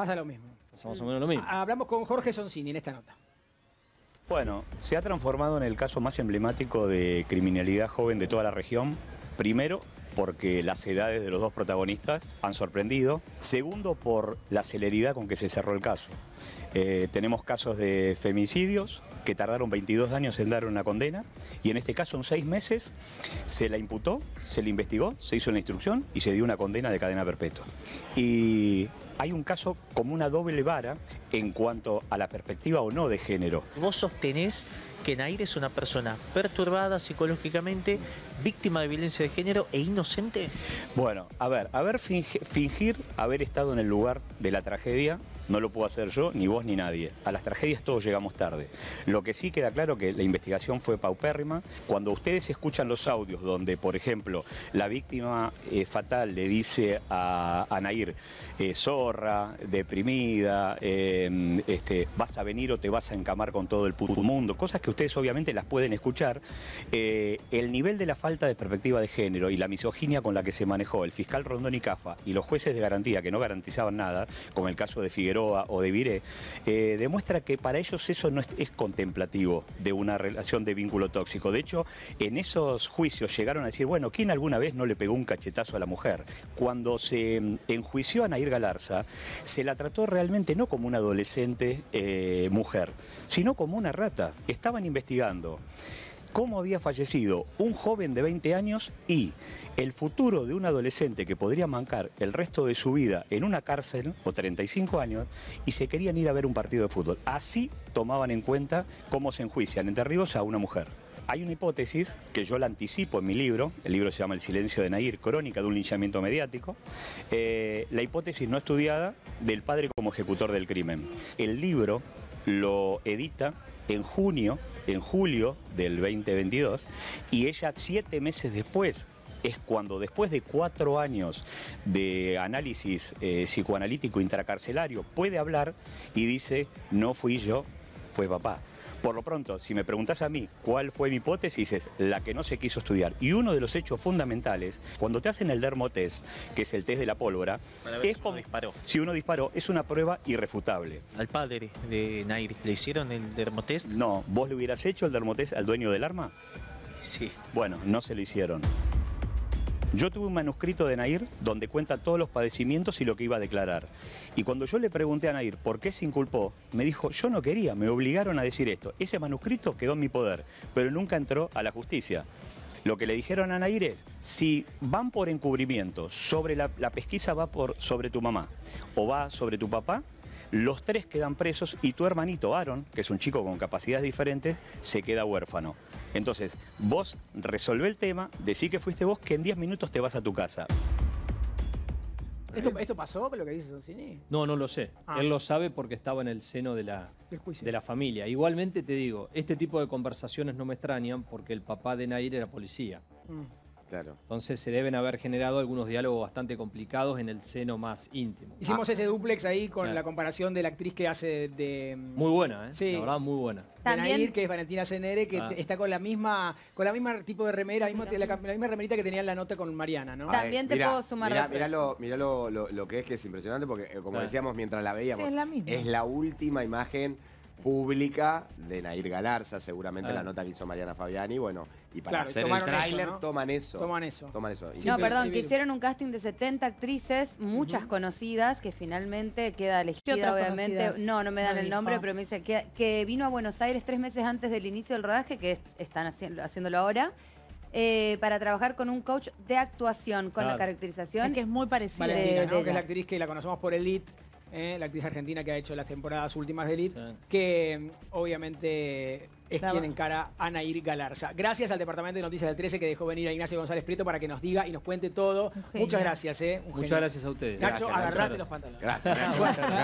Pasa lo mismo. Pasa menos lo mismo. Ah, hablamos con Jorge Sonsini en esta nota. Bueno, se ha transformado en el caso más emblemático de criminalidad joven de toda la región. Primero, porque las edades de los dos protagonistas han sorprendido. Segundo, por la celeridad con que se cerró el caso. Eh, tenemos casos de femicidios, que tardaron 22 años en dar una condena, y en este caso en seis meses se la imputó, se le investigó, se hizo la instrucción y se dio una condena de cadena perpetua. Y hay un caso como una doble vara en cuanto a la perspectiva o no de género. Vos sostenés que Nair es una persona perturbada psicológicamente, víctima de violencia de género e inocente. Bueno, a ver, a ver fingir, fingir haber estado en el lugar de la tragedia, no lo puedo hacer yo, ni vos ni nadie. A las tragedias todos llegamos tarde. Lo que sí queda claro que la investigación fue paupérrima. Cuando ustedes escuchan los audios donde, por ejemplo, la víctima eh, fatal le dice a, a Nair, eh, zorra, deprimida, em, este, vas a venir o te vas a encamar con todo el puto mundo, cosas que ustedes obviamente las pueden escuchar, eh, el nivel de la falta de perspectiva de género y la misoginia con la que se manejó el fiscal Rondón y Cafa y los jueces de garantía que no garantizaban nada, como el caso de Figueroa o de Viré, demuestra que para ellos eso no es, es de una relación de vínculo tóxico. De hecho, en esos juicios llegaron a decir, bueno, ¿quién alguna vez no le pegó un cachetazo a la mujer? Cuando se mm, enjuició a Nair Galarza, se la trató realmente no como una adolescente eh, mujer, sino como una rata. Estaban investigando cómo había fallecido un joven de 20 años y el futuro de un adolescente que podría mancar el resto de su vida en una cárcel o 35 años y se querían ir a ver un partido de fútbol. Así tomaban en cuenta cómo se enjuician entre Ríos a una mujer. Hay una hipótesis que yo la anticipo en mi libro, el libro se llama El silencio de Nair, crónica de un linchamiento mediático, eh, la hipótesis no estudiada del padre como ejecutor del crimen. El libro lo edita en junio en julio del 2022, y ella siete meses después es cuando después de cuatro años de análisis eh, psicoanalítico intracarcelario puede hablar y dice, no fui yo, fue papá. Por lo pronto, si me preguntás a mí cuál fue mi hipótesis, es la que no se quiso estudiar. Y uno de los hechos fundamentales, cuando te hacen el dermotest, que es el test de la pólvora, es si como uno disparó. si uno disparó, es una prueba irrefutable. Al padre de Nair, ¿le hicieron el dermotest? No, ¿vos le hubieras hecho el dermotest al dueño del arma? Sí. Bueno, no se lo hicieron. Yo tuve un manuscrito de Nair donde cuenta todos los padecimientos y lo que iba a declarar. Y cuando yo le pregunté a Nair por qué se inculpó, me dijo, yo no quería, me obligaron a decir esto. Ese manuscrito quedó en mi poder, pero nunca entró a la justicia. Lo que le dijeron a Nair es, si van por encubrimiento, sobre la, pesquisa va por, sobre tu mamá o va sobre tu papá, los tres quedan presos y tu hermanito Aaron, que es un chico con capacidades diferentes, se queda huérfano. Entonces, vos resolvé el tema, decí que fuiste vos, que en 10 minutos te vas a tu casa. ¿Esto, pasó con lo que dice Soncini? No, no lo sé. Ah. Él lo sabe porque estaba en el seno de la, de la familia. Igualmente te digo, este tipo de conversaciones no me extrañan porque el papá de Nair era policía. Mm. Entonces se deben haber generado algunos diálogos bastante complicados en el seno más íntimo. Hicimos ah. ese duplex ahí con la comparación de la actriz que hace de... Muy buena, ¿eh? Sí. La verdad, muy buena. También... que es Valentina Cenere, que ah. está con la misma con la misma tipo de remera, la, misma remerita que tenía en la nota con Mariana, ¿no? También te puedo sumar mirá, mirá lo, mirá lo, que es que es impresionante, porque eh, como decíamos mientras la veíamos, es la última imagen pública de Nair Galarza, seguramente la ah. nota que hizo Mariana Fabiani, bueno, y para hacer el tráiler toman eso. Toman eso. no, perdón, que hicieron un casting de 70 actrices, muchas conocidas, que finalmente queda elegida, obviamente. No, no me dan el nombre, pero me dice que, vino a Buenos Aires tres meses antes del inicio del rodaje, que están haciendo, haciéndolo ahora. Eh, para trabajar con un coach de actuación, con la caracterización. que es muy parecida. Valentina, que es la actriz que la conocemos por Elite, eh, la actriz argentina que ha hecho las temporadas últimas de Elite, que mm, obviamente es quien encara a Nair Galarza. Gracias al Departamento de Noticias del 13 que dejó venir a Ignacio González Prieto para que nos diga y nos cuente todo. Muchas gracias, ¿eh? Muchas gracias a ustedes. agarrate los pantalones. gracias.